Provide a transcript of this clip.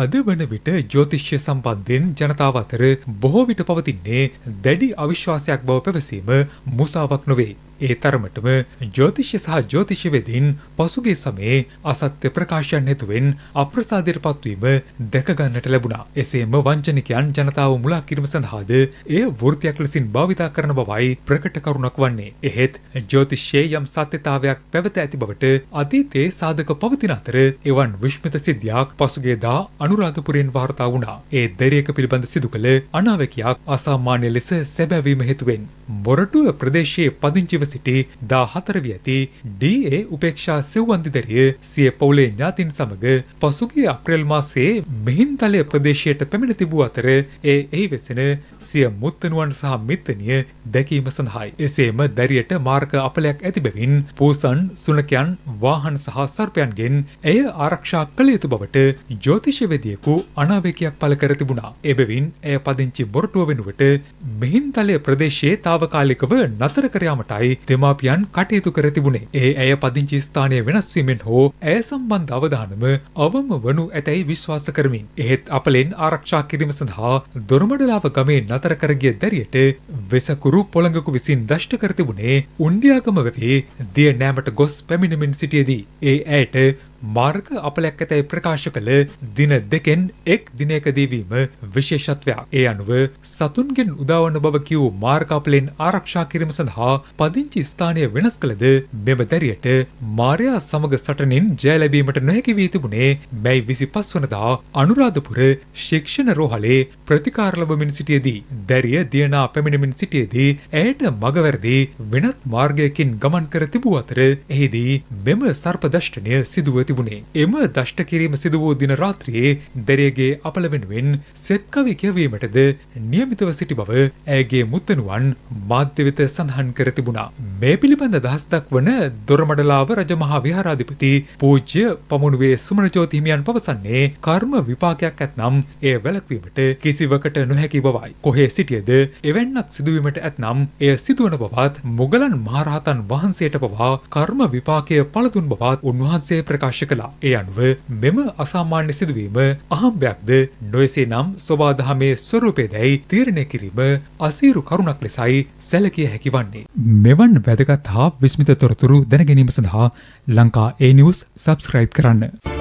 අද වන විට ජ්‍යෝතිෂ්‍ය සම්බන්ධයෙන් ජනතාව අතර බොහෝ විට පවතින්නේ දැඩි අවිශ්වාසයක් බව පැවසීම මුසාවක් නොවේ. ඒ තරමටම ජ්‍යෝතිෂ්‍ය සහ ජ්‍යෝතිෂවේදීන් පසුගිය සමයේ අසත්‍ය ප්‍රකාශයන් හේතුවෙන් අප්‍රසාදයට පත්වීම දැක ගන්නට ලැබුණා. එසේම වංචනිකයන් ජනතාව මුලා කිරීම සඳහාද එය වෘත්තියක් ලෙසින් භාවිතා කරන බවයි ප්‍රකට කරුණක් වන්නේ. එහෙත් ජ්‍යෝතිෂයේ යම් සත්‍යතාවයක් පැවත ඇති බවට අතීතයේ සාධක පවතින අතර එවන් විශ්මිත සිද්ධියක් පසුගියදා අනුරාධපුරයෙන් වාර්තා වුණා. ඒ දැරියක පිළිබඳ සිදු කළ අනාවැකියක් අසාමාන්‍ය ලෙස සැබෑවීම හේතුවෙන් මොරටුව ප්‍රදේශයේ පදිංචිව සිටි දා හතරවි ඇති ඩඒ උපේක්ෂා සෙව්වන්දිදරිය සිය පවුලේ ඥාතින් සමඟ පසුගේ අප්‍රෙල් මාසේ මෙහින්තලය ප්‍රදේශයට පැමිණ තිබූ අතර ඒ එහි වෙසෙන සිය මුත්තනුවන් සහ මිත්තනිය දැකීම සඳහායි. එසේම දැරියට මාර්ග අපලයක් ඇති බැවින් පූසන් සුනකයන් වාහන් සහ සර්පයන්ගෙන් ඇය ආරක්ෂා කළ යුතු බවට ජෝතිෂවේදියකු අනාවේකයක් පල කර තිබුණා. එබැවින් ඇය පදිංචි බොරටුව වෙනුවට මෙහින්තලය ප්‍රදේශයේ තාවකාලිකව නතර කරයාමටයි දෙමාපියන් කටයුතු කර තිබුණේ. ඒ ඇය පදිංචි ස්ථානය වෙනස් වීමෙන් හෝ ඇය සම්බන්ධ අවධානම අවම වනු ඇතැයි විශ්වාස කරමින්. එහෙත් අපලෙන් ආරක්ෂා කිරීම සඳහා දොරමඩලාව ගමේ නතර කරගිය දැරියට වෙසකුරු පොළඟකු විසින් දෂ්ට කර තිබුණේ උන්ඩියාගම වෙතේ දිය නෑමට ගොස් පැමිණමින් සිටියදී. ඒ ඇයට මාර්ග අපලයක් ඇතැයි ප්‍රකාශ කළ දින දෙකෙන් එක් දිනයකදීවීම විශේෂත්වයක්. ඒ අනුව සතුන්ගෙන් උදාවන බව කිව් මාර්ගාපලෙන් ආරක්ෂා කිරීම සඳහා පදිංචි ස්ථානය වෙනස් කළද මෙම දැරියට මාරයා සමග සටනින් ජයලැබීමට නොහැකි වී තිබුණේ මැයි විසි පස් වනදා අනුරාධපුර ශික්ෂණ රෝහලේ ප්‍රතිකාරලබමින් සිටියදී. දැරිය දියනා පැමිණමින් සිටියදී ඇයට මගවැරදි වෙනත් මාර්ගයකින් ගමන් කර තිබූ අතර එහිදී මෙම සර්පදෂ්ටනය සිදුවති. තිබුණේ. එම දෂ්ට කිරීම සිදු වූ දින රාත්‍රියේ දැරියගේ අපල වෙනුවෙන් සෙත්කවි කියවීමටද නියමිතව සිටි බව ඇගේ මුත්තනුවන් මාධ්‍ය වෙත සඳහන් කර තිබුණා. මේ පිළිබඳ අදහස් දක්වන දොරමඩලාව රජමහා විහාරාධිපති පූජ්‍ය පමුණුවේ සුමනජෝති හිමියන් පවසන්නේ කර්ම විපාකයක් ඇත්නම් එය වැළැක්වීමට කිසිවකට නොහැකි බවයි. කොහේ සිටියද එවැන්නක් සිදුවීමට ඇත්නම් එය සිදුවන බවත් මුගලන් මහරහතන් වහන්සේට පවා කර්ම විපාකය පළතුන් බවත් උන්වහන්සේ ප්‍රකාශ ප්‍රකාශ කළා. ඒ අනුව මෙම අසාමාන්‍ය සිදුවීම අහම්බයක්ද නොයසේ නම් ස්වබාදහමේ ස්වරූපයදැයි තීරණය කිරීම අසීරු කරුණක් ලෙසයි සැලකිය හැකි වන්නේ. මෙවන් වැදගත් හා විස්මිත තොරතුරු දැනගැනීම සඳහා ලංකා ඒ නිවස් සබස්ක්‍රයිබ් කරන්න.